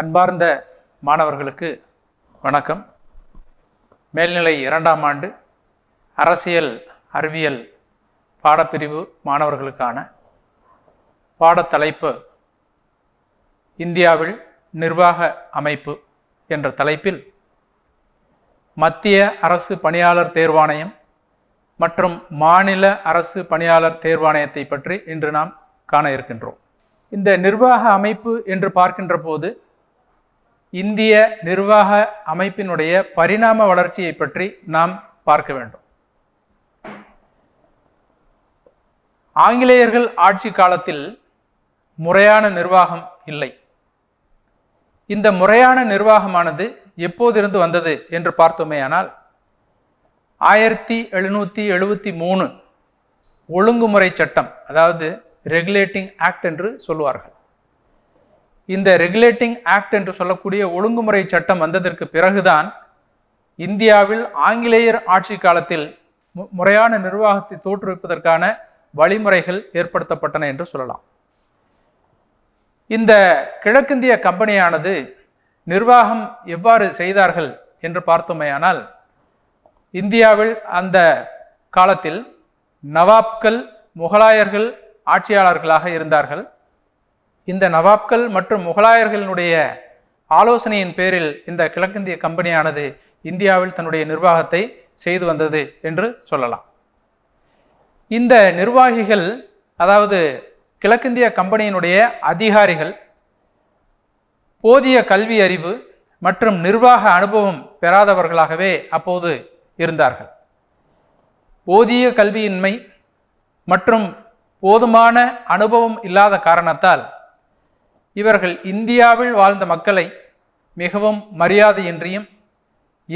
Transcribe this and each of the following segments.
அன்பார்ந்த மாணவர்களுக்கு வணக்கம் மேல்நிலை இரண்டாம் ஆண்டு அரசியல் அறிவியல் பாடப்பிரிவு மாணவர்களுக்கான பாடத்தலைப்பு இந்தியாவில் நிர்வாக அமைப்பு என்ற தலைப்பில் மத்திய அரசு பணியாளர் தேர்வாணையம் மற்றும் மாநில அரசு பணியாளர் தேர்வாணையத்தை பற்றி இன்று நாம் காண இருக்கின்றோம் இந்த நிர்வாக அமைப்பு என்று பார்க்கின்ற போது இந்திய நிர்வாக அமைப்பினுடைய பரிணாம வளர்ச்சியை பற்றி நாம் பார்க்க வேண்டும் ஆங்கிலேயர்கள் ஆட்சி காலத்தில் முறையான நிர்வாகம் இல்லை இந்த முறையான நிர்வாகமானது எப்போதிருந்து வந்தது என்று பார்த்தோமேயானால் ஆயிரத்தி எழுநூற்றி எழுபத்தி மூணு ஒழுங்குமுறை சட்டம் அதாவது ரெகுலேட்டிங் ஆக்ட் என்று சொல்லுவார்கள் இந்த ரெகுலேட்டிங் ஆக்ட் என்று சொல்லக்கூடிய ஒழுங்குமுறை சட்டம் வந்ததற்கு பிறகுதான் இந்தியாவில் ஆங்கிலேயர் ஆட்சி காலத்தில் முறையான நிர்வாகத்தை தோற்றுவிப்பதற்கான வழிமுறைகள் ஏற்படுத்தப்பட்டன என்று சொல்லலாம் இந்த கிழக்கிந்திய கம்பெனியானது நிர்வாகம் எவ்வாறு செய்தார்கள் என்று பார்த்தோமேயானால் இந்தியாவில் அந்த காலத்தில் நவாப்கள் முகலாயர்கள் ஆட்சியாளர்களாக இருந்தார்கள் இந்த நவாப்கள் மற்றும் முகலாயர்களினுடைய ஆலோசனையின் பேரில் இந்த கிழக்கிந்திய கம்பெனியானது இந்தியாவில் தன்னுடைய நிர்வாகத்தை செய்து வந்தது என்று சொல்லலாம் இந்த நிர்வாகிகள் அதாவது கிழக்கிந்திய கம்பெனியினுடைய அதிகாரிகள் போதிய கல்வி அறிவு மற்றும் நிர்வாக அனுபவம் பெறாதவர்களாகவே அப்போது இருந்தார்கள் போதிய கல்வியின்மை மற்றும் போதுமான அனுபவம் இல்லாத காரணத்தால் இவர்கள் இந்தியாவில் வாழ்ந்த மக்களை மிகவும் மரியாதையின்றியும்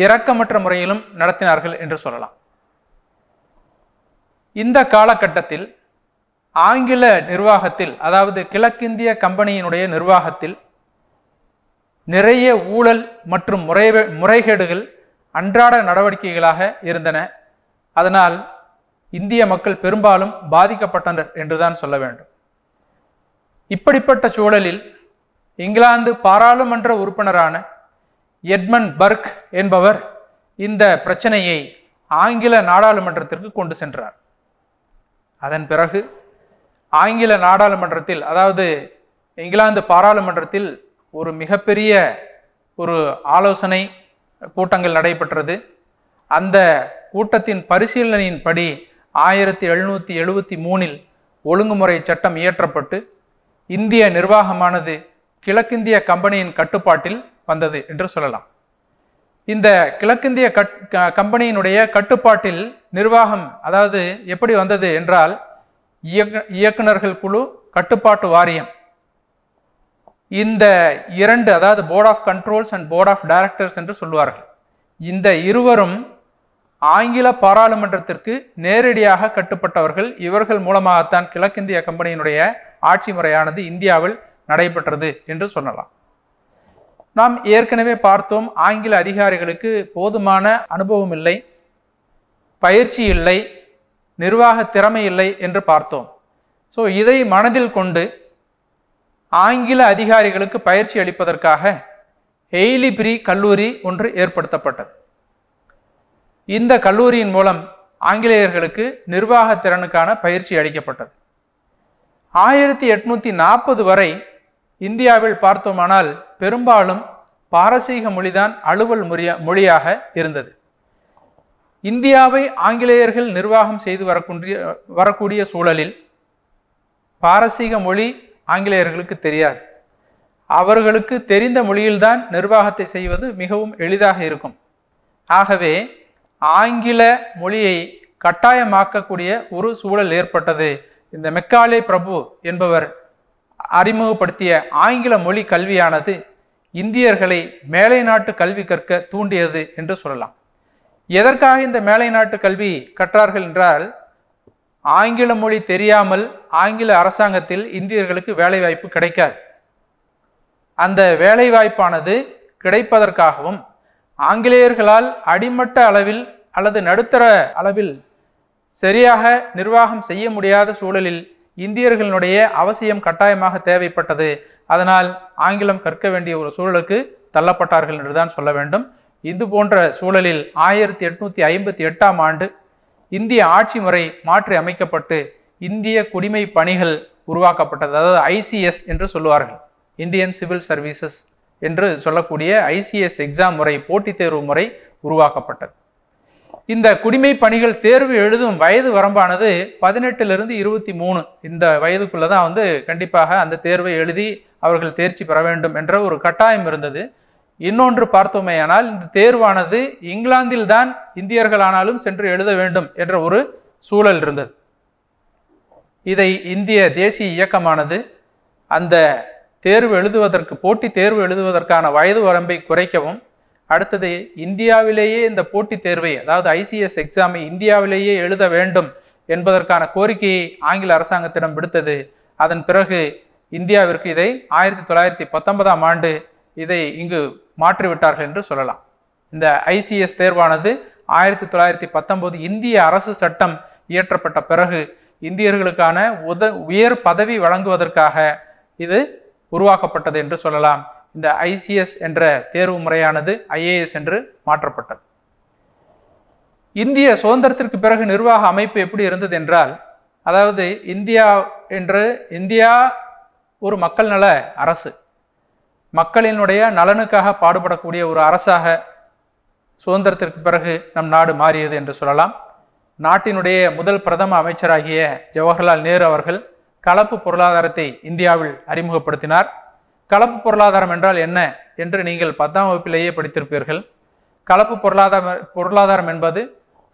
இரக்கமற்ற முறையிலும் நடத்தினார்கள் என்று சொல்லலாம் இந்த காலகட்டத்தில் ஆங்கில நிர்வாகத்தில் அதாவது கிழக்கிந்திய கம்பெனியினுடைய நிர்வாகத்தில் நிறைய ஊழல் மற்றும் முறை முறைகேடுகள் அன்றாட நடவடிக்கைகளாக இருந்தன அதனால் இந்திய மக்கள் பெரும்பாலும் பாதிக்கப்பட்டனர் என்றுதான் சொல்ல வேண்டும் இப்படிப்பட்ட சூழலில் இங்கிலாந்து பாராளுமன்ற உறுப்பினரான எட்மன் பர்க் என்பவர் இந்த பிரச்சனையை ஆங்கில நாடாளுமன்றத்திற்கு கொண்டு சென்றார் அதன் பிறகு ஆங்கில நாடாளுமன்றத்தில் அதாவது இங்கிலாந்து பாராளுமன்றத்தில் ஒரு மிகப்பெரிய ஒரு ஆலோசனை கூட்டங்கள் நடைபெற்றது அந்த கூட்டத்தின் பரிசீலனையின்படி ஆயிரத்தி எழுநூற்றி எழுபத்தி மூணில் ஒழுங்குமுறை சட்டம் இயற்றப்பட்டு இந்திய நிர்வாகமானது கிழக்கிந்திய கம்பெனியின் கட்டுப்பாட்டில் வந்தது என்று சொல்லலாம் இந்த கிழக்கிந்திய கட் கம்பெனியினுடைய கட்டுப்பாட்டில் நிர்வாகம் அதாவது எப்படி வந்தது என்றால் இயக்குநர்கள் குழு கட்டுப்பாட்டு வாரியம் இந்த இரண்டு அதாவது board of controls and board of directors என்று சொல்லுவார்கள் இந்த இருவரும் ஆங்கில பாராளுமன்றத்திற்கு நேரடியாக கட்டுப்பட்டவர்கள் இவர்கள் மூலமாகத்தான் கிழக்கிந்திய கம்பெனியினுடைய ஆட்சி முறையானது இந்தியாவில் நடைபெற்றது என்று சொல்லலாம் நாம் ஏற்கனவே பார்த்தோம் ஆங்கில அதிகாரிகளுக்கு போதுமான அனுபவம் இல்லை பயிற்சி இல்லை நிர்வாக திறமை இல்லை என்று பார்த்தோம் ஸோ இதை மனதில் கொண்டு ஆங்கில அதிகாரிகளுக்கு பயிற்சி அளிப்பதற்காக எய்லிபிரி கல்லூரி ஒன்று ஏற்படுத்தப்பட்டது இந்த கல்லூரியின் மூலம் ஆங்கிலேயர்களுக்கு நிர்வாக திறனுக்கான பயிற்சி அளிக்கப்பட்டது ஆயிரத்தி எட்நூற்றி நாற்பது வரை இந்தியாவில் பார்த்தோமானால் பெரும்பாலும் பாரசீக மொழிதான் அலுவல் மொழியாக இருந்தது இந்தியாவை ஆங்கிலேயர்கள் நிர்வாகம் செய்து வரக்கூடிய வரக்கூடிய சூழலில் பாரசீக மொழி ஆங்கிலேயர்களுக்கு தெரியாது அவர்களுக்கு தெரிந்த மொழியில்தான் நிர்வாகத்தை செய்வது மிகவும் எளிதாக இருக்கும் ஆகவே ஆங்கில மொழியை கட்டாயமாக்கக்கூடிய ஒரு சூழல் ஏற்பட்டது இந்த மெக்காலே பிரபு என்பவர் அறிமுகப்படுத்திய ஆங்கில மொழி கல்வியானது இந்தியர்களை மேலை நாட்டு கல்வி கற்க தூண்டியது என்று சொல்லலாம் எதற்காக இந்த மேலை நாட்டு கல்வி கற்றார்கள் என்றால் ஆங்கில மொழி தெரியாமல் ஆங்கில அரசாங்கத்தில் இந்தியர்களுக்கு வேலைவாய்ப்பு கிடைக்காது அந்த வேலைவாய்ப்பானது கிடைப்பதற்காகவும் ஆங்கிலேயர்களால் அடிமட்ட அளவில் அல்லது நடுத்தர அளவில் சரியாக நிர்வாகம் செய்ய முடியாத சூழலில் இந்தியர்களுடைய அவசியம் கட்டாயமாக தேவைப்பட்டது அதனால் ஆங்கிலம் கற்க வேண்டிய ஒரு சூழலுக்கு தள்ளப்பட்டார்கள் என்றுதான் சொல்ல வேண்டும் இது போன்ற சூழலில் ஆயிரத்தி எட்நூற்றி ஐம்பத்தி எட்டாம் ஆண்டு இந்திய ஆட்சி முறை மாற்றி அமைக்கப்பட்டு இந்திய குடிமை பணிகள் உருவாக்கப்பட்டது அதாவது ஐசிஎஸ் என்று சொல்லுவார்கள் இந்தியன் சிவில் சர்வீசஸ் என்று சொல்லக்கூடிய ஐசிஎஸ் எக்ஸாம் முறை போட்டித் தேர்வு முறை உருவாக்கப்பட்டது இந்த குடிமை பணிகள் தேர்வு எழுதும் வயது வரம்பானது பதினெட்டுலேருந்து இருபத்தி மூணு இந்த வயதுக்குள்ளே தான் வந்து கண்டிப்பாக அந்த தேர்வை எழுதி அவர்கள் தேர்ச்சி பெற வேண்டும் என்ற ஒரு கட்டாயம் இருந்தது இன்னொன்று பார்த்தோமேயானால் இந்த தேர்வானது இங்கிலாந்தில் தான் இந்தியர்களானாலும் சென்று எழுத வேண்டும் என்ற ஒரு சூழல் இருந்தது இதை இந்திய தேசிய இயக்கமானது அந்த தேர்வு எழுதுவதற்கு போட்டி தேர்வு எழுதுவதற்கான வயது வரம்பை குறைக்கவும் அடுத்தது இந்தியாவிலேயே இந்த போட்டித் தேர்வை அதாவது ஐசிஎஸ் எக்ஸாமை இந்தியாவிலேயே எழுத வேண்டும் என்பதற்கான கோரிக்கையை ஆங்கில அரசாங்கத்திடம் விடுத்தது அதன் பிறகு இந்தியாவிற்கு இதை ஆயிரத்தி தொள்ளாயிரத்தி பத்தொன்பதாம் ஆண்டு இதை இங்கு மாற்றிவிட்டார்கள் என்று சொல்லலாம் இந்த ஐசிஎஸ் தேர்வானது ஆயிரத்தி தொள்ளாயிரத்தி பத்தொன்பது இந்திய அரசு சட்டம் இயற்றப்பட்ட பிறகு இந்தியர்களுக்கான உத உயர் பதவி வழங்குவதற்காக இது உருவாக்கப்பட்டது என்று சொல்லலாம் இந்த ஐசிஎஸ் என்ற தேர்வு முறையானது ஐஏஎஸ் என்று மாற்றப்பட்டது இந்திய சுதந்திரத்திற்கு பிறகு நிர்வாக அமைப்பு எப்படி இருந்தது என்றால் அதாவது இந்தியா என்று இந்தியா ஒரு மக்கள் நல அரசு மக்களினுடைய நலனுக்காக பாடுபடக்கூடிய ஒரு அரசாக சுதந்திரத்திற்கு பிறகு நம் நாடு மாறியது என்று சொல்லலாம் நாட்டினுடைய முதல் பிரதம அமைச்சராகிய ஜவஹர்லால் நேரு அவர்கள் கலப்பு பொருளாதாரத்தை இந்தியாவில் அறிமுகப்படுத்தினார் கலப்பு பொருளாதாரம் என்றால் என்ன என்று நீங்கள் பத்தாம் வகுப்பிலேயே படித்திருப்பீர்கள் கலப்பு பொருளாதார பொருளாதாரம் என்பது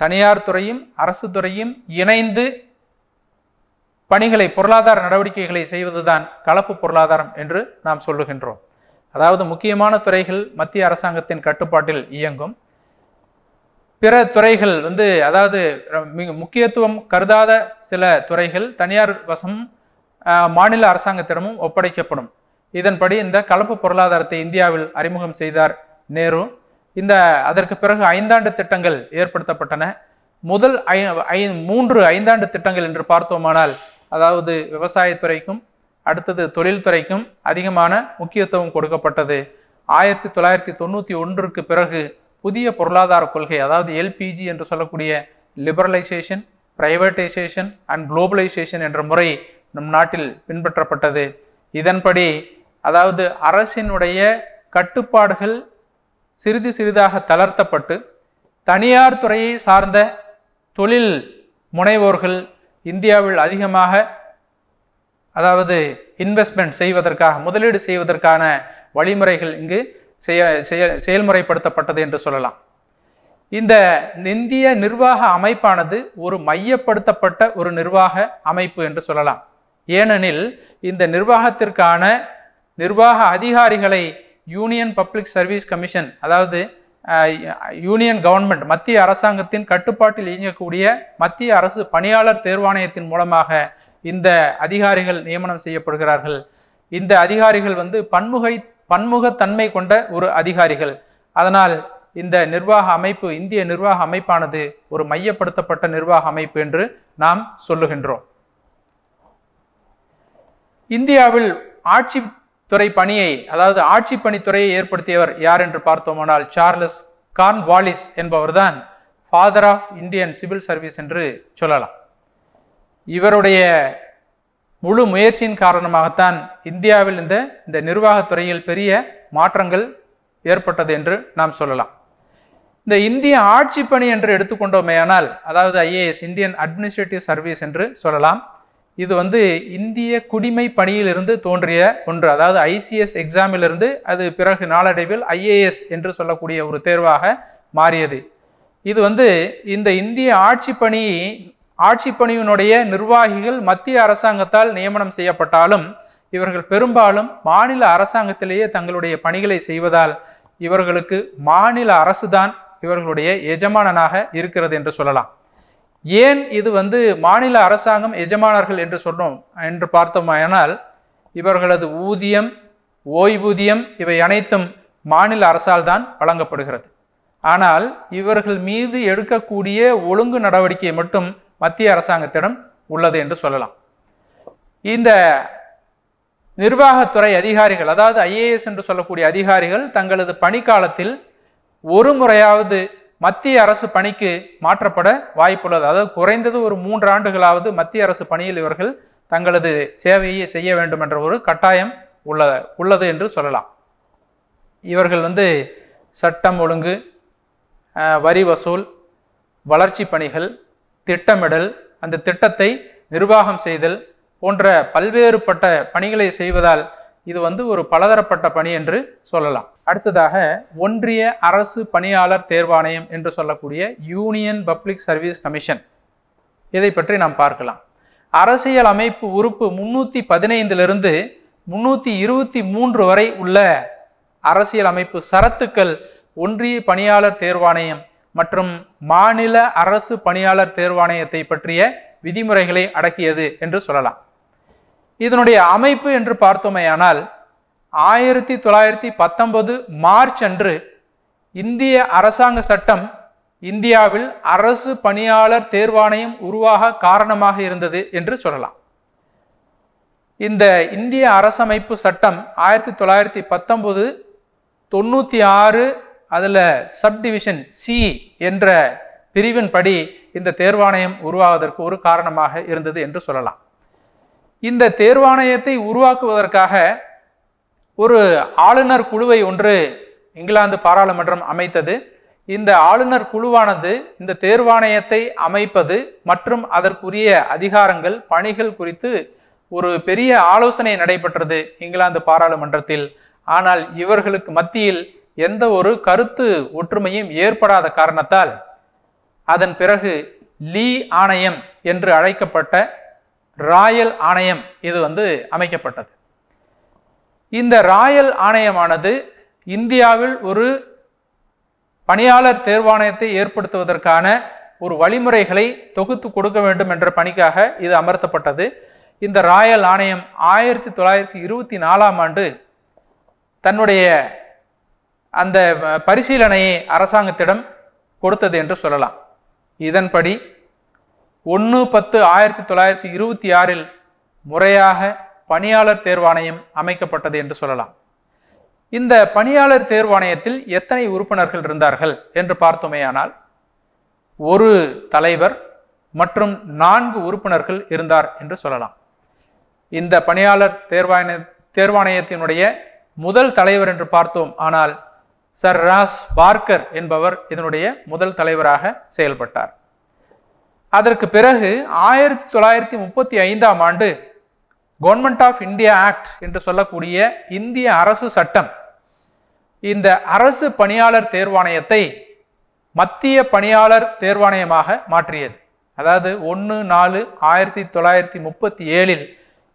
தனியார் துறையும் அரசு துறையும் இணைந்து பணிகளை பொருளாதார நடவடிக்கைகளை செய்வதுதான் கலப்பு பொருளாதாரம் என்று நாம் சொல்லுகின்றோம் அதாவது முக்கியமான துறைகள் மத்திய அரசாங்கத்தின் கட்டுப்பாட்டில் இயங்கும் பிற துறைகள் வந்து அதாவது மிக முக்கியத்துவம் கருதாத சில துறைகள் தனியார் வசம் மாநில அரசாங்கத்திடமும் ஒப்படைக்கப்படும் இதன்படி இந்த கலப்பு பொருளாதாரத்தை இந்தியாவில் அறிமுகம் செய்தார் நேரு இந்த அதற்கு பிறகு ஐந்தாண்டு திட்டங்கள் ஏற்படுத்தப்பட்டன முதல் ஐ ஐ மூன்று ஐந்தாண்டு திட்டங்கள் என்று பார்த்தோமானால் அதாவது விவசாயத்துறைக்கும் அடுத்தது தொழில்துறைக்கும் அதிகமான முக்கியத்துவம் கொடுக்கப்பட்டது ஆயிரத்தி தொள்ளாயிரத்தி தொண்ணூற்றி ஒன்றுக்கு பிறகு புதிய பொருளாதார கொள்கை அதாவது எல்பிஜி என்று சொல்லக்கூடிய லிபரலைசேஷன் பிரைவேட்டைசேஷன் அண்ட் குளோபலைசேஷன் என்ற முறை நம் நாட்டில் பின்பற்றப்பட்டது இதன்படி அதாவது அரசினுடைய கட்டுப்பாடுகள் சிறிது சிறிதாக தளர்த்தப்பட்டு தனியார் துறையை சார்ந்த தொழில் முனைவோர்கள் இந்தியாவில் அதிகமாக அதாவது இன்வெஸ்ட்மெண்ட் செய்வதற்காக முதலீடு செய்வதற்கான வழிமுறைகள் இங்கு செய்ய செய்ய செயல்முறைப்படுத்தப்பட்டது என்று சொல்லலாம் இந்த இந்திய நிர்வாக அமைப்பானது ஒரு மையப்படுத்தப்பட்ட ஒரு நிர்வாக அமைப்பு என்று சொல்லலாம் ஏனெனில் இந்த நிர்வாகத்திற்கான நிர்வாக அதிகாரிகளை யூனியன் பப்ளிக் சர்வீஸ் கமிஷன் அதாவது யூனியன் கவர்மெண்ட் மத்திய அரசாங்கத்தின் கட்டுப்பாட்டில் இயங்கக்கூடிய மத்திய அரசு பணியாளர் தேர்வாணையத்தின் மூலமாக இந்த அதிகாரிகள் நியமனம் செய்யப்படுகிறார்கள் இந்த அதிகாரிகள் வந்து பன்முகை பன்முகத்தன்மை கொண்ட ஒரு அதிகாரிகள் அதனால் இந்த நிர்வாக அமைப்பு இந்திய நிர்வாக அமைப்பானது ஒரு மையப்படுத்தப்பட்ட நிர்வாக அமைப்பு என்று நாம் சொல்லுகின்றோம் இந்தியாவில் ஆட்சி துறை பணியை அதாவது ஆட்சி பணித்துறையை ஏற்படுத்தியவர் யார் என்று பார்த்தோமானால் சார்லஸ் கார்ன் வாலிஸ் என்பவர்தான் father of Indian civil service என்று சொல்லலாம் இவருடைய முழு முயற்சியின் காரணமாகத்தான் இந்தியாவில் இந்த இந்த நிர்வாகத்துறையில் பெரிய மாற்றங்கள் ஏற்பட்டது என்று நாம் சொல்லலாம் இந்த இந்திய ஆட்சி பணி என்று எடுத்துக்கொண்டோமேயானால் அதாவது ஐஏஎஸ் இந்தியன் அட்மினிஸ்ட்ரேட்டிவ் சர்வீஸ் என்று சொல்லலாம் இது வந்து இந்திய குடிமை பணியிலிருந்து தோன்றிய ஒன்று அதாவது ஐசிஎஸ் எக்ஸாமிலிருந்து அது பிறகு நாளடைவில் ஐஏஎஸ் என்று சொல்லக்கூடிய ஒரு தேர்வாக மாறியது இது வந்து இந்த இந்திய ஆட்சி பணி ஆட்சி பணியினுடைய நிர்வாகிகள் மத்திய அரசாங்கத்தால் நியமனம் செய்யப்பட்டாலும் இவர்கள் பெரும்பாலும் மாநில அரசாங்கத்திலேயே தங்களுடைய பணிகளை செய்வதால் இவர்களுக்கு மாநில அரசுதான் இவர்களுடைய எஜமானனாக இருக்கிறது என்று சொல்லலாம் ஏன் இது வந்து மாநில அரசாங்கம் எஜமானர்கள் என்று சொன்னோம் என்று பார்த்தோமானால் இவர்களது ஊதியம் ஓய்வூதியம் இவை அனைத்தும் மாநில அரசால் தான் வழங்கப்படுகிறது ஆனால் இவர்கள் மீது எடுக்கக்கூடிய ஒழுங்கு நடவடிக்கை மட்டும் மத்திய அரசாங்கத்திடம் உள்ளது என்று சொல்லலாம் இந்த நிர்வாகத்துறை அதிகாரிகள் அதாவது ஐஏஎஸ் என்று சொல்லக்கூடிய அதிகாரிகள் தங்களது பணிக்காலத்தில் ஒரு முறையாவது மத்திய அரசு பணிக்கு மாற்றப்பட வாய்ப்புள்ளது அதாவது குறைந்தது ஒரு மூன்று ஆண்டுகளாவது மத்திய அரசு பணியில் இவர்கள் தங்களது சேவையை செய்ய வேண்டும் என்ற ஒரு கட்டாயம் உள்ள உள்ளது என்று சொல்லலாம் இவர்கள் வந்து சட்டம் ஒழுங்கு வரி வசூல் வளர்ச்சி பணிகள் திட்டமிடல் அந்த திட்டத்தை நிர்வாகம் செய்தல் போன்ற பல்வேறுபட்ட பணிகளை செய்வதால் இது வந்து ஒரு பலதரப்பட்ட பணி என்று சொல்லலாம் அடுத்ததாக ஒன்றிய அரசு பணியாளர் தேர்வாணையம் என்று சொல்லக்கூடிய யூனியன் பப்ளிக் சர்வீஸ் கமிஷன் இதை பற்றி நாம் பார்க்கலாம் அரசியல் அமைப்பு உறுப்பு முன்னூற்றி பதினைந்திலிருந்து முன்னூற்றி இருபத்தி மூன்று வரை உள்ள அரசியல் அமைப்பு சரத்துக்கள் ஒன்றிய பணியாளர் தேர்வாணையம் மற்றும் மாநில அரசு பணியாளர் தேர்வாணையத்தை பற்றிய விதிமுறைகளை அடக்கியது என்று சொல்லலாம் இதனுடைய அமைப்பு என்று பார்த்தோமேயானால் ஆயிரத்தி தொள்ளாயிரத்தி பத்தொன்பது மார்ச் அன்று இந்திய அரசாங்க சட்டம் இந்தியாவில் அரசு பணியாளர் தேர்வாணையம் உருவாக காரணமாக இருந்தது என்று சொல்லலாம் இந்த இந்திய அரசமைப்பு சட்டம் ஆயிரத்தி தொள்ளாயிரத்தி பத்தொன்பது தொண்ணூற்றி ஆறு அதில் சப்டிவிஷன் சி என்ற பிரிவின் படி இந்த தேர்வாணையம் உருவாவதற்கு ஒரு காரணமாக இருந்தது என்று சொல்லலாம் இந்த தேர்வாணையத்தை உருவாக்குவதற்காக ஒரு ஆளுநர் குழுவை ஒன்று இங்கிலாந்து பாராளுமன்றம் அமைத்தது இந்த ஆளுநர் குழுவானது இந்த தேர்வாணையத்தை அமைப்பது மற்றும் அதற்குரிய அதிகாரங்கள் பணிகள் குறித்து ஒரு பெரிய ஆலோசனை நடைபெற்றது இங்கிலாந்து பாராளுமன்றத்தில் ஆனால் இவர்களுக்கு மத்தியில் எந்த ஒரு கருத்து ஒற்றுமையும் ஏற்படாத காரணத்தால் அதன் பிறகு லீ ஆணையம் என்று அழைக்கப்பட்ட ராயல் ஆணையம் இது வந்து அமைக்கப்பட்டது இந்த ராயல் ஆணையமானது இந்தியாவில் ஒரு பணியாளர் தேர்வாணையத்தை ஏற்படுத்துவதற்கான ஒரு வழிமுறைகளை தொகுத்து கொடுக்க வேண்டும் என்ற பணிக்காக இது அமர்த்தப்பட்டது இந்த ராயல் ஆணையம் ஆயிரத்தி தொள்ளாயிரத்தி இருபத்தி நாலாம் ஆண்டு தன்னுடைய அந்த பரிசீலனையை அரசாங்கத்திடம் கொடுத்தது என்று சொல்லலாம் இதன்படி ஒன்று பத்து ஆயிரத்தி தொள்ளாயிரத்தி இருபத்தி ஆறில் முறையாக பணியாளர் தேர்வாணையம் அமைக்கப்பட்டது என்று சொல்லலாம் இந்த பணியாளர் தேர்வாணையத்தில் எத்தனை உறுப்பினர்கள் இருந்தார்கள் என்று பார்த்தோமேயானால் ஒரு தலைவர் மற்றும் நான்கு உறுப்பினர்கள் இருந்தார் என்று சொல்லலாம் இந்த பணியாளர் தேர்வாண தேர்வாணையத்தினுடைய முதல் தலைவர் என்று பார்த்தோம் ஆனால் சர் ராஸ் பார்க்கர் என்பவர் இதனுடைய முதல் தலைவராக செயல்பட்டார் அதற்கு பிறகு ஆயிரத்தி தொள்ளாயிரத்தி முப்பத்தி ஐந்தாம் ஆண்டு கவர்மெண்ட் ஆஃப் இந்தியா ஆக்ட் என்று சொல்லக்கூடிய இந்திய அரசு சட்டம் இந்த அரசு பணியாளர் தேர்வாணையத்தை மத்திய பணியாளர் தேர்வாணையமாக மாற்றியது அதாவது ஒன்று நாலு ஆயிரத்தி தொள்ளாயிரத்தி முப்பத்தி ஏழில்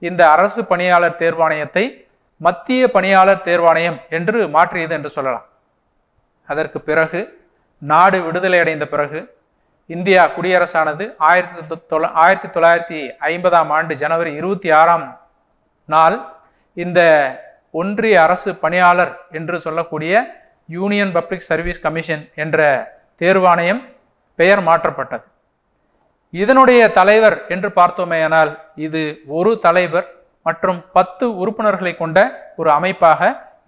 இந்த அரசு பணியாளர் தேர்வாணையத்தை மத்திய பணியாளர் தேர்வாணையம் என்று மாற்றியது என்று சொல்லலாம் அதற்கு பிறகு நாடு விடுதலை அடைந்த பிறகு இந்தியா குடியரசானது ஆயிரத்தி தொள்ள ஆயிரத்தி தொள்ளாயிரத்தி ஐம்பதாம் ஆண்டு ஜனவரி இருபத்தி ஆறாம் நாள் இந்த ஒன்றிய அரசு பணியாளர் என்று சொல்லக்கூடிய யூனியன் பப்ளிக் சர்வீஸ் கமிஷன் என்ற தேர்வாணையம் பெயர் மாற்றப்பட்டது இதனுடைய தலைவர் என்று பார்த்தோமேயானால் இது ஒரு தலைவர் மற்றும் பத்து உறுப்பினர்களை கொண்ட ஒரு அமைப்பாக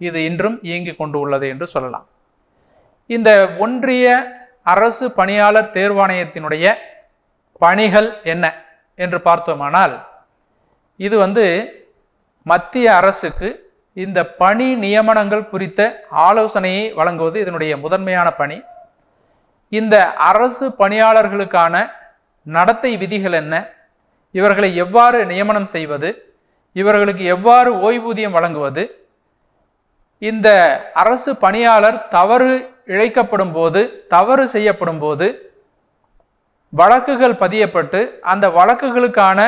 இது இன்றும் இயங்கிக் கொண்டு உள்ளது என்று சொல்லலாம் இந்த ஒன்றிய அரசு பணியாளர் தேர்வாணையத்தினுடைய பணிகள் என்ன என்று பார்த்தோமானால் இது வந்து மத்திய அரசுக்கு இந்த பணி நியமனங்கள் குறித்த ஆலோசனையை வழங்குவது இதனுடைய முதன்மையான பணி இந்த அரசு பணியாளர்களுக்கான நடத்தை விதிகள் என்ன இவர்களை எவ்வாறு நியமனம் செய்வது இவர்களுக்கு எவ்வாறு ஓய்வூதியம் வழங்குவது இந்த அரசு பணியாளர் தவறு இழைக்கப்படும் போது தவறு செய்யப்படும் போது வழக்குகள் பதியப்பட்டு அந்த வழக்குகளுக்கான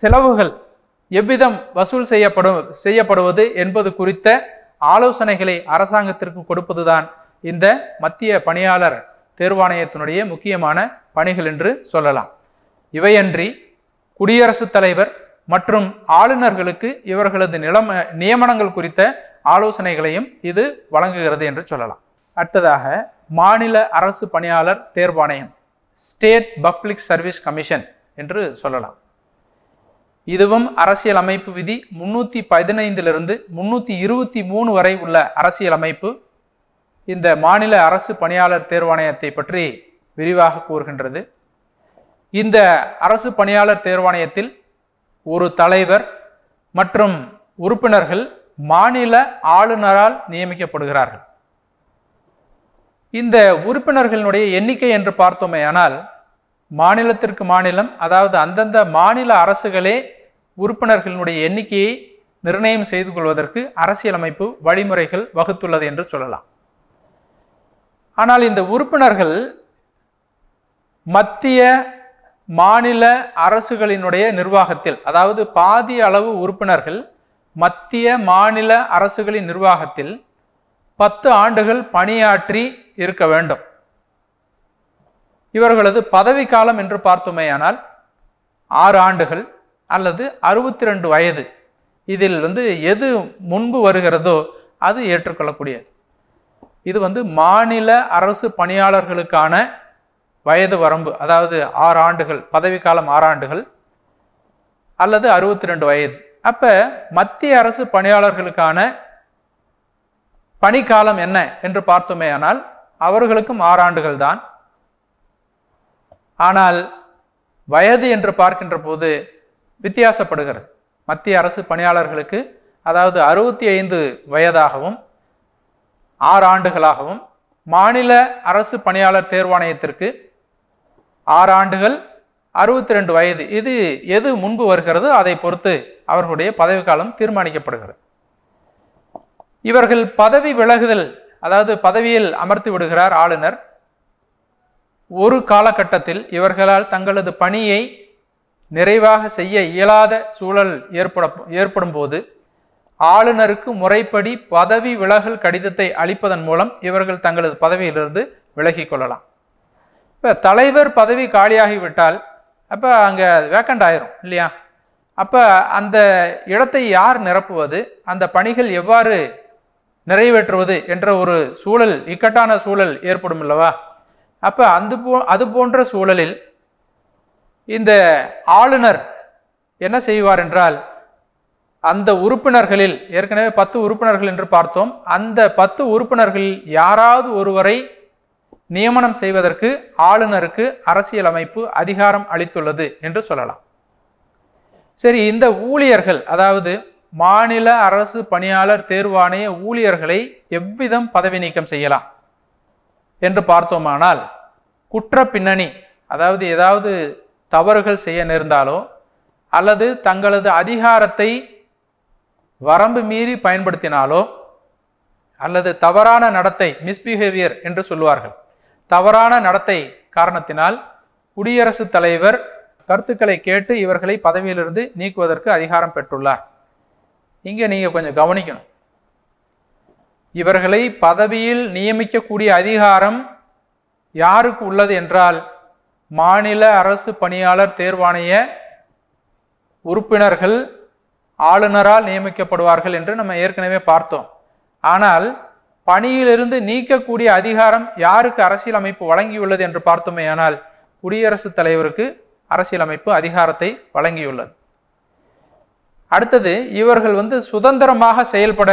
செலவுகள் எவ்விதம் வசூல் செய்யப்படும் செய்யப்படுவது என்பது குறித்த ஆலோசனைகளை அரசாங்கத்திற்கு கொடுப்பதுதான் இந்த மத்திய பணியாளர் தேர்வாணையத்தினுடைய முக்கியமான பணிகள் என்று சொல்லலாம் இவையன்றி குடியரசுத் தலைவர் மற்றும் ஆளுநர்களுக்கு இவர்களது நிலம நியமனங்கள் குறித்த ஆலோசனைகளையும் இது வழங்குகிறது என்று சொல்லலாம் அடுத்ததாக மாநில அரசு பணியாளர் தேர்வாணையம் ஸ்டேட் பப்ளிக் சர்வீஸ் கமிஷன் என்று சொல்லலாம் இதுவும் அரசியல் அமைப்பு விதி முன்னூற்றி பதினைந்திலிருந்து முன்னூற்றி இருபத்தி மூணு வரை உள்ள அரசியல் அமைப்பு இந்த மாநில அரசு பணியாளர் தேர்வாணையத்தை பற்றி விரிவாக கூறுகின்றது இந்த அரசு பணியாளர் தேர்வாணையத்தில் ஒரு தலைவர் மற்றும் உறுப்பினர்கள் மாநில ஆளுநரால் நியமிக்கப்படுகிறார்கள் இந்த உறுப்பினர்களினுடைய எண்ணிக்கை என்று பார்த்தோமே ஆனால் மாநிலத்திற்கு மாநிலம் அதாவது அந்தந்த மாநில அரசுகளே உறுப்பினர்களினுடைய எண்ணிக்கையை நிர்ணயம் செய்து கொள்வதற்கு அரசியலமைப்பு வழிமுறைகள் வகுத்துள்ளது என்று சொல்லலாம் ஆனால் இந்த உறுப்பினர்கள் மத்திய மாநில அரசுகளினுடைய நிர்வாகத்தில் அதாவது பாதி அளவு உறுப்பினர்கள் மத்திய மாநில அரசுகளின் நிர்வாகத்தில் பத்து ஆண்டுகள் பணியாற்றி இருக்க வேண்டும் இவர்களது பதவி காலம் என்று பார்த்தோமேயானால் ஆறு ஆண்டுகள் அல்லது அறுபத்தி ரெண்டு வயது இதில் வந்து எது முன்பு வருகிறதோ அது ஏற்றுக்கொள்ளக்கூடியது இது வந்து மாநில அரசு பணியாளர்களுக்கான வயது வரம்பு அதாவது ஆறு ஆண்டுகள் பதவிக்காலம் ஆறு ஆண்டுகள் அல்லது அறுபத்தி ரெண்டு வயது அப்போ மத்திய அரசு பணியாளர்களுக்கான பனிக்காலம் என்ன என்று பார்த்தோமே ஆனால் அவர்களுக்கும் ஆறாண்டுகள் தான் ஆனால் வயது என்று பார்க்கின்ற போது வித்தியாசப்படுகிறது மத்திய அரசு பணியாளர்களுக்கு அதாவது அறுபத்தி ஐந்து வயதாகவும் ஆறு ஆண்டுகளாகவும் மாநில அரசு பணியாளர் தேர்வாணையத்திற்கு ஆறு ஆண்டுகள் அறுபத்தி ரெண்டு வயது இது எது முன்பு வருகிறதோ அதை பொறுத்து அவர்களுடைய பதவிக்காலம் தீர்மானிக்கப்படுகிறது இவர்கள் பதவி விலகுதல் அதாவது பதவியில் அமர்த்தி விடுகிறார் ஆளுநர் ஒரு காலகட்டத்தில் இவர்களால் தங்களது பணியை நிறைவாக செய்ய இயலாத சூழல் ஏற்பட ஏற்படும் போது ஆளுநருக்கு முறைப்படி பதவி விலகல் கடிதத்தை அளிப்பதன் மூலம் இவர்கள் தங்களது பதவியிலிருந்து விலகி கொள்ளலாம் இப்போ தலைவர் பதவி காலியாகிவிட்டால் அப்போ அங்கே வேக்கண்ட் ஆயிரும் இல்லையா அப்போ அந்த இடத்தை யார் நிரப்புவது அந்த பணிகள் எவ்வாறு நிறைவேற்றுவது என்ற ஒரு சூழல் இக்கட்டான சூழல் ஏற்படும் அல்லவா அப்போ அந்த போ அது போன்ற சூழலில் இந்த ஆளுநர் என்ன செய்வார் என்றால் அந்த உறுப்பினர்களில் ஏற்கனவே பத்து உறுப்பினர்கள் என்று பார்த்தோம் அந்த பத்து உறுப்பினர்களில் யாராவது ஒருவரை நியமனம் செய்வதற்கு ஆளுநருக்கு அரசியலமைப்பு அதிகாரம் அளித்துள்ளது என்று சொல்லலாம் சரி இந்த ஊழியர்கள் அதாவது மாநில அரசு பணியாளர் தேர்வாணைய ஊழியர்களை எவ்விதம் பதவி நீக்கம் செய்யலாம் என்று பார்த்தோமானால் குற்ற பின்னணி அதாவது ஏதாவது தவறுகள் செய்ய நேர்ந்தாலோ அல்லது தங்களது அதிகாரத்தை வரம்பு மீறி பயன்படுத்தினாலோ அல்லது தவறான நடத்தை மிஸ்பிஹேவியர் என்று சொல்லுவார்கள் தவறான நடத்தை காரணத்தினால் குடியரசுத் தலைவர் கருத்துக்களை கேட்டு இவர்களை பதவியிலிருந்து நீக்குவதற்கு அதிகாரம் பெற்றுள்ளார் இங்கே நீங்கள் கொஞ்சம் கவனிக்கணும் இவர்களை பதவியில் நியமிக்கக்கூடிய அதிகாரம் யாருக்கு உள்ளது என்றால் மாநில அரசு பணியாளர் தேர்வாணைய உறுப்பினர்கள் ஆளுநரால் நியமிக்கப்படுவார்கள் என்று நம்ம ஏற்கனவே பார்த்தோம் ஆனால் பணியிலிருந்து நீக்கக்கூடிய அதிகாரம் யாருக்கு அரசியல் அமைப்பு வழங்கியுள்ளது என்று பார்த்தோமே ஆனால் குடியரசுத் தலைவருக்கு அரசியலமைப்பு அதிகாரத்தை வழங்கியுள்ளது அடுத்தது இவர்கள் வந்து சுதந்திரமாக செயல்பட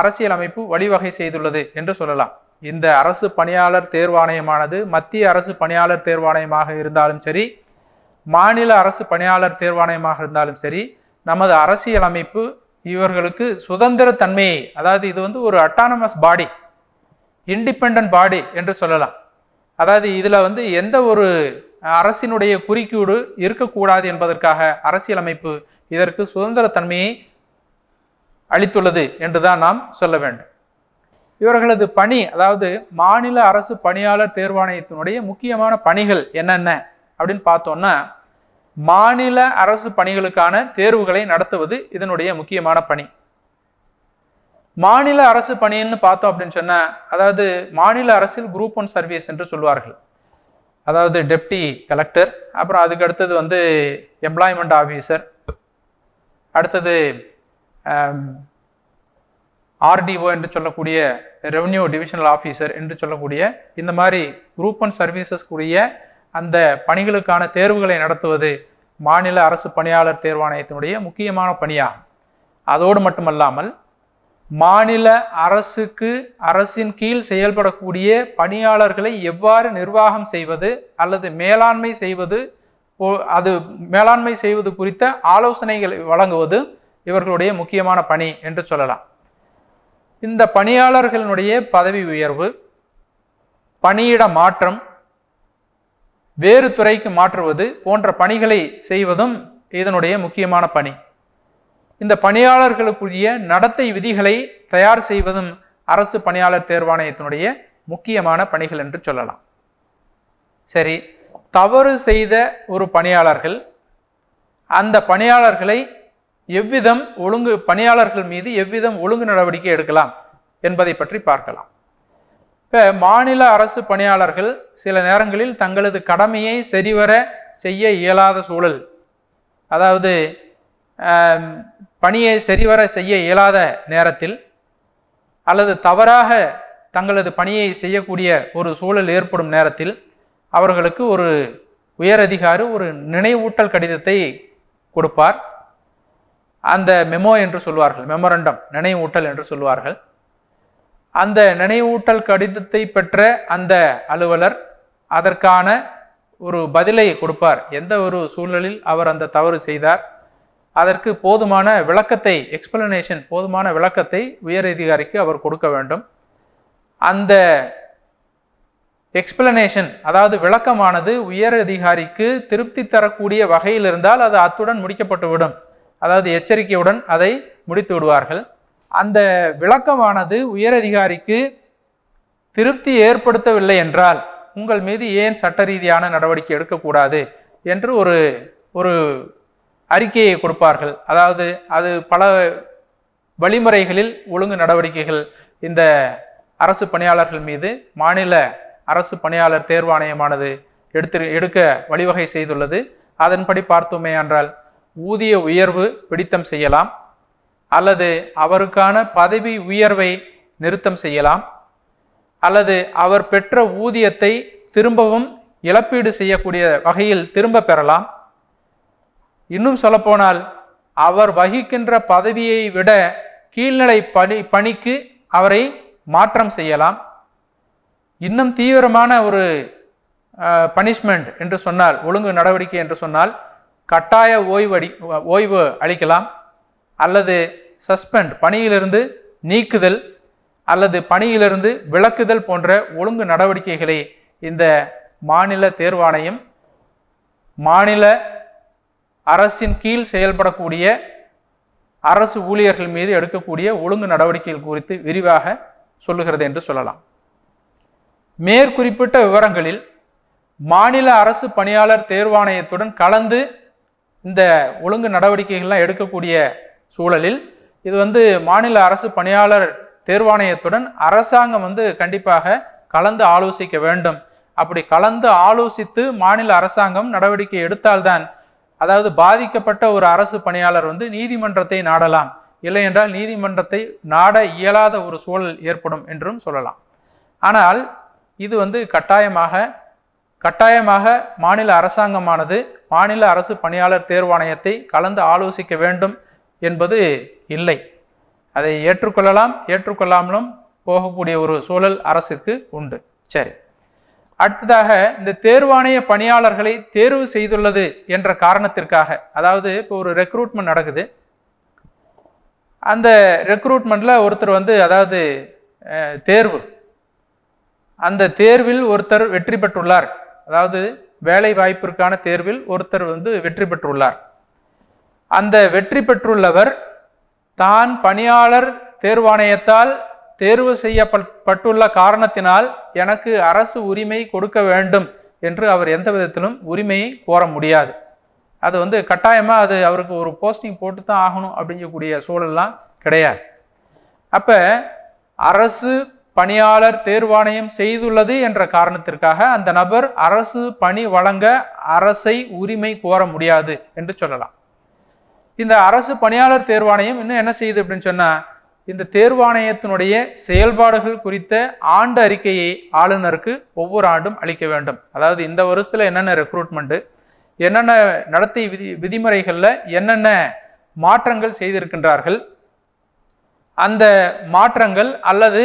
அரசியல் அமைப்பு வழிவகை செய்துள்ளது என்று சொல்லலாம் இந்த அரசு பணியாளர் தேர்வாணையமானது மத்திய அரசு பணியாளர் தேர்வாணையமாக இருந்தாலும் சரி மாநில அரசு பணியாளர் தேர்வாணையமாக இருந்தாலும் சரி நமது அரசியல் அமைப்பு இவர்களுக்கு சுதந்திர தன்மையை அதாவது இது வந்து ஒரு அட்டானமஸ் பாடி இண்டிபெண்ட் பாடி என்று சொல்லலாம் அதாவது இதில் வந்து எந்த ஒரு அரசினுடைய குறிக்கீடு இருக்கக்கூடாது என்பதற்காக அரசியலமைப்பு இதற்கு தன்மையை அளித்துள்ளது என்றுதான் நாம் சொல்ல வேண்டும் இவர்களது பணி அதாவது மாநில அரசு பணியாளர் தேர்வாணையத்தினுடைய முக்கியமான பணிகள் என்னென்ன அப்படின்னு பார்த்தோம்னா மாநில அரசு பணிகளுக்கான தேர்வுகளை நடத்துவது இதனுடைய முக்கியமான பணி மாநில அரசு பணின்னு பார்த்தோம் அப்படின்னு சொன்னால் அதாவது மாநில அரசில் குரூப் ஒன் சர்வீஸ் என்று சொல்வார்கள் அதாவது டெப்டி கலெக்டர் அப்புறம் அதுக்கு அடுத்தது வந்து எம்ப்ளாய்மெண்ட் ஆஃபீஸர் அடுத்தது ஆர்டிஓ என்று சொல்லக்கூடிய ரெவன்யூ டிவிஷனல் ஆஃபீஸர் என்று சொல்லக்கூடிய இந்த மாதிரி குரூப் அண்ட் கூடிய அந்த பணிகளுக்கான தேர்வுகளை நடத்துவது மாநில அரசு பணியாளர் தேர்வாணையத்தினுடைய முக்கியமான பணியாகும் அதோடு மட்டுமல்லாமல் மாநில அரசுக்கு அரசின் கீழ் செயல்படக்கூடிய பணியாளர்களை எவ்வாறு நிர்வாகம் செய்வது அல்லது மேலாண்மை செய்வது அது மேலாண்மை செய்வது குறித்த ஆலோசனைகளை வழங்குவது இவர்களுடைய முக்கியமான பணி என்று சொல்லலாம் இந்த பணியாளர்களினுடைய பதவி உயர்வு பணியிட மாற்றம் வேறு துறைக்கு மாற்றுவது போன்ற பணிகளை செய்வதும் இதனுடைய முக்கியமான பணி இந்த பணியாளர்களுக்குரிய நடத்தை விதிகளை தயார் செய்வதும் அரசு பணியாளர் தேர்வாணையத்தினுடைய முக்கியமான பணிகள் என்று சொல்லலாம் சரி தவறு செய்த ஒரு பணியாளர்கள் அந்த பணியாளர்களை எவ்விதம் ஒழுங்கு பணியாளர்கள் மீது எவ்விதம் ஒழுங்கு நடவடிக்கை எடுக்கலாம் என்பதை பற்றி பார்க்கலாம் இப்போ மாநில அரசு பணியாளர்கள் சில நேரங்களில் தங்களது கடமையை சரிவர செய்ய இயலாத சூழல் அதாவது பணியை சரிவர செய்ய இயலாத நேரத்தில் அல்லது தவறாக தங்களது பணியை செய்யக்கூடிய ஒரு சூழல் ஏற்படும் நேரத்தில் அவர்களுக்கு ஒரு உயரதிகாரி ஒரு நினைவூட்டல் கடிதத்தை கொடுப்பார் அந்த மெமோ என்று சொல்வார்கள் மெமரண்டம் நினைவூட்டல் என்று சொல்வார்கள் அந்த நினைவூட்டல் கடிதத்தை பெற்ற அந்த அலுவலர் அதற்கான ஒரு பதிலை கொடுப்பார் எந்த ஒரு சூழலில் அவர் அந்த தவறு செய்தார் அதற்கு போதுமான விளக்கத்தை எக்ஸ்பிளனேஷன் போதுமான விளக்கத்தை உயரதிகாரிக்கு அவர் கொடுக்க வேண்டும் அந்த எக்ஸ்பிளனேஷன் அதாவது விளக்கமானது உயர் அதிகாரிக்கு திருப்தி தரக்கூடிய வகையில் இருந்தால் அது அத்துடன் முடிக்கப்பட்டுவிடும் அதாவது எச்சரிக்கையுடன் அதை முடித்து விடுவார்கள் அந்த விளக்கமானது உயரதிகாரிக்கு திருப்தி ஏற்படுத்தவில்லை என்றால் உங்கள் மீது ஏன் சட்ட ரீதியான நடவடிக்கை எடுக்கக்கூடாது என்று ஒரு ஒரு அறிக்கையை கொடுப்பார்கள் அதாவது அது பல வழிமுறைகளில் ஒழுங்கு நடவடிக்கைகள் இந்த அரசு பணியாளர்கள் மீது மாநில அரசு பணியாளர் தேர்வாணையமானது எடுத்து எடுக்க வழிவகை செய்துள்ளது அதன்படி பார்த்தோமே என்றால் ஊதிய உயர்வு பிடித்தம் செய்யலாம் அல்லது அவருக்கான பதவி உயர்வை நிறுத்தம் செய்யலாம் அல்லது அவர் பெற்ற ஊதியத்தை திரும்பவும் இழப்பீடு செய்யக்கூடிய வகையில் திரும்ப பெறலாம் இன்னும் சொல்லப்போனால் அவர் வகிக்கின்ற பதவியை விட கீழ்நிலை பணி பணிக்கு அவரை மாற்றம் செய்யலாம் இன்னும் தீவிரமான ஒரு பனிஷ்மெண்ட் என்று சொன்னால் ஒழுங்கு நடவடிக்கை என்று சொன்னால் கட்டாய ஓய்வடி ஓய்வு அளிக்கலாம் அல்லது சஸ்பெண்ட் பணியிலிருந்து நீக்குதல் அல்லது பணியிலிருந்து விளக்குதல் போன்ற ஒழுங்கு நடவடிக்கைகளை இந்த மாநில தேர்வாணையம் மாநில அரசின் கீழ் செயல்படக்கூடிய அரசு ஊழியர்கள் மீது எடுக்கக்கூடிய ஒழுங்கு நடவடிக்கைகள் குறித்து விரிவாக சொல்லுகிறது என்று சொல்லலாம் மேற்குறிப்பிட்ட விவரங்களில் மாநில அரசு பணியாளர் தேர்வாணையத்துடன் கலந்து இந்த ஒழுங்கு நடவடிக்கைகள்லாம் எடுக்கக்கூடிய சூழலில் இது வந்து மாநில அரசு பணியாளர் தேர்வாணையத்துடன் அரசாங்கம் வந்து கண்டிப்பாக கலந்து ஆலோசிக்க வேண்டும் அப்படி கலந்து ஆலோசித்து மாநில அரசாங்கம் நடவடிக்கை எடுத்தால்தான் அதாவது பாதிக்கப்பட்ட ஒரு அரசு பணியாளர் வந்து நீதிமன்றத்தை நாடலாம் இல்லை என்றால் நீதிமன்றத்தை நாட இயலாத ஒரு சூழல் ஏற்படும் என்றும் சொல்லலாம் ஆனால் இது வந்து கட்டாயமாக கட்டாயமாக மாநில அரசாங்கமானது மாநில அரசு பணியாளர் தேர்வாணையத்தை கலந்து ஆலோசிக்க வேண்டும் என்பது இல்லை அதை ஏற்றுக்கொள்ளலாம் ஏற்றுக்கொள்ளாமலும் போகக்கூடிய ஒரு சூழல் அரசிற்கு உண்டு சரி அடுத்ததாக இந்த தேர்வாணைய பணியாளர்களை தேர்வு செய்துள்ளது என்ற காரணத்திற்காக அதாவது இப்போ ஒரு ரெக்ரூட்மெண்ட் நடக்குது அந்த ரெக்ரூட்மெண்ட்டில் ஒருத்தர் வந்து அதாவது தேர்வு அந்த தேர்வில் ஒருத்தர் வெற்றி பெற்றுள்ளார் அதாவது வேலை வாய்ப்பிற்கான தேர்வில் ஒருத்தர் வந்து வெற்றி பெற்றுள்ளார் அந்த வெற்றி பெற்றுள்ளவர் தான் பணியாளர் தேர்வாணையத்தால் தேர்வு செய்யப்பட்டுள்ள காரணத்தினால் எனக்கு அரசு உரிமை கொடுக்க வேண்டும் என்று அவர் எந்த விதத்திலும் உரிமையை கோர முடியாது அது வந்து கட்டாயமாக அது அவருக்கு ஒரு போஸ்டிங் போட்டு தான் ஆகணும் அப்படிங்கக்கூடிய சூழல்லாம் கிடையாது அப்போ அரசு பணியாளர் தேர்வாணையம் செய்துள்ளது என்ற காரணத்திற்காக அந்த நபர் அரசு பணி வழங்க அரசை உரிமை கோர முடியாது என்று சொல்லலாம் இந்த அரசு பணியாளர் தேர்வாணையம் இன்னும் என்ன செய்யுது அப்படின்னு சொன்னா இந்த தேர்வாணையத்தினுடைய செயல்பாடுகள் குறித்த ஆண்டு அறிக்கையை ஆளுநருக்கு ஒவ்வொரு ஆண்டும் அளிக்க வேண்டும் அதாவது இந்த வருஷத்துல என்னென்ன ரெக்ரூட்மெண்ட்டு என்னென்ன நடத்தை விதி விதிமுறைகளில் என்னென்ன மாற்றங்கள் செய்திருக்கின்றார்கள் அந்த மாற்றங்கள் அல்லது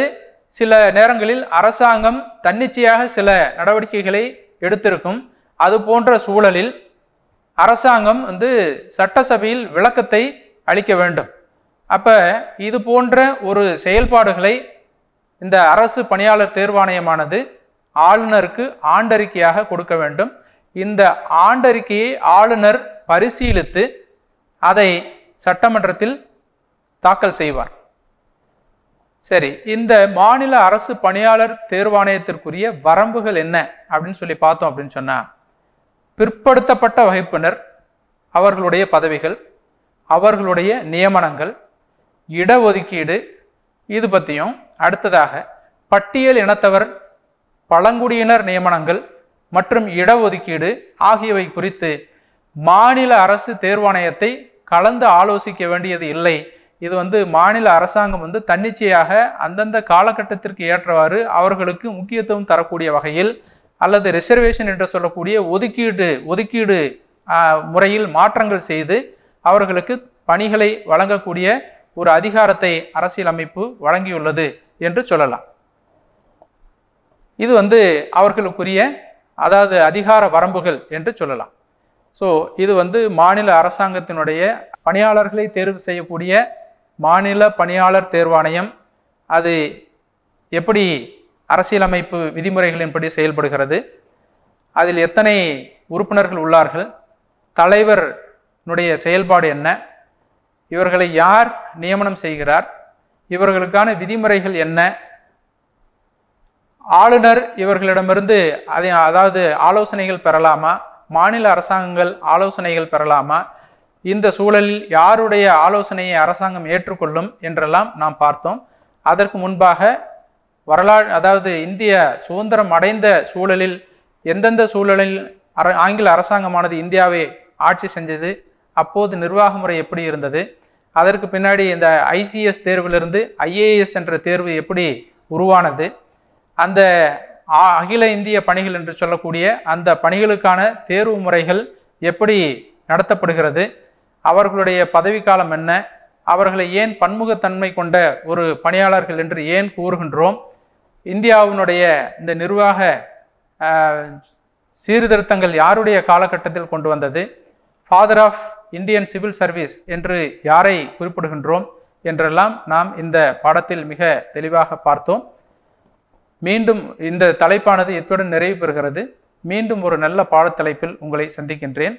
சில நேரங்களில் அரசாங்கம் தன்னிச்சையாக சில நடவடிக்கைகளை எடுத்திருக்கும் அது போன்ற சூழலில் அரசாங்கம் வந்து சட்டசபையில் விளக்கத்தை அளிக்க வேண்டும் அப்போ இது போன்ற ஒரு செயல்பாடுகளை இந்த அரசு பணியாளர் தேர்வாணையமானது ஆளுநருக்கு ஆண்டறிக்கையாக கொடுக்க வேண்டும் இந்த ஆண்டறிக்கையை ஆளுநர் பரிசீலித்து அதை சட்டமன்றத்தில் தாக்கல் செய்வார் சரி இந்த மாநில அரசு பணியாளர் தேர்வாணையத்திற்குரிய வரம்புகள் என்ன அப்படின்னு சொல்லி பார்த்தோம் அப்படின்னு சொன்னால் பிற்படுத்தப்பட்ட வகுப்பினர் அவர்களுடைய பதவிகள் அவர்களுடைய நியமனங்கள் இடஒதுக்கீடு இது பற்றியும் அடுத்ததாக பட்டியல் இனத்தவர் பழங்குடியினர் நியமனங்கள் மற்றும் இடஒதுக்கீடு ஆகியவை குறித்து மாநில அரசு தேர்வாணையத்தை கலந்து ஆலோசிக்க வேண்டியது இல்லை இது வந்து மாநில அரசாங்கம் வந்து தன்னிச்சையாக அந்தந்த காலகட்டத்திற்கு ஏற்றவாறு அவர்களுக்கு முக்கியத்துவம் தரக்கூடிய வகையில் அல்லது ரிசர்வேஷன் என்று சொல்லக்கூடிய ஒதுக்கீடு ஒதுக்கீடு முறையில் மாற்றங்கள் செய்து அவர்களுக்கு பணிகளை வழங்கக்கூடிய ஒரு அதிகாரத்தை அரசியலமைப்பு வழங்கியுள்ளது என்று சொல்லலாம் இது வந்து அவர்களுக்குரிய அதாவது அதிகார வரம்புகள் என்று சொல்லலாம் ஸோ இது வந்து மாநில அரசாங்கத்தினுடைய பணியாளர்களை தேர்வு செய்யக்கூடிய மாநில பணியாளர் தேர்வாணையம் அது எப்படி அரசியலமைப்பு விதிமுறைகளின்படி செயல்படுகிறது அதில் எத்தனை உறுப்பினர்கள் உள்ளார்கள் தலைவர்னுடைய செயல்பாடு என்ன இவர்களை யார் நியமனம் செய்கிறார் இவர்களுக்கான விதிமுறைகள் என்ன ஆளுநர் இவர்களிடமிருந்து அதை அதாவது ஆலோசனைகள் பெறலாமா மாநில அரசாங்கங்கள் ஆலோசனைகள் பெறலாமா இந்த சூழலில் யாருடைய ஆலோசனையை அரசாங்கம் ஏற்றுக்கொள்ளும் என்றெல்லாம் நாம் பார்த்தோம் அதற்கு முன்பாக வரலாறு அதாவது இந்திய சுதந்திரம் அடைந்த சூழலில் எந்தெந்த சூழலில் அர ஆங்கில அரசாங்கமானது இந்தியாவை ஆட்சி செஞ்சது அப்போது நிர்வாக முறை எப்படி இருந்தது அதற்கு பின்னாடி இந்த ஐசிஎஸ் தேர்விலிருந்து ஐஏஎஸ் என்ற தேர்வு எப்படி உருவானது அந்த அகில இந்திய பணிகள் என்று சொல்லக்கூடிய அந்த பணிகளுக்கான தேர்வு முறைகள் எப்படி நடத்தப்படுகிறது அவர்களுடைய பதவிக்காலம் என்ன அவர்களை ஏன் பன்முகத்தன்மை கொண்ட ஒரு பணியாளர்கள் என்று ஏன் கூறுகின்றோம் இந்தியாவினுடைய இந்த நிர்வாக சீர்திருத்தங்கள் யாருடைய காலகட்டத்தில் கொண்டு வந்தது father of Indian civil service என்று யாரை குறிப்பிடுகின்றோம் என்றெல்லாம் நாம் இந்த பாடத்தில் மிக தெளிவாக பார்த்தோம் மீண்டும் இந்த தலைப்பானது இத்துடன் நிறைவு பெறுகிறது மீண்டும் ஒரு நல்ல பாடத்தலைப்பில் உங்களை சந்திக்கின்றேன்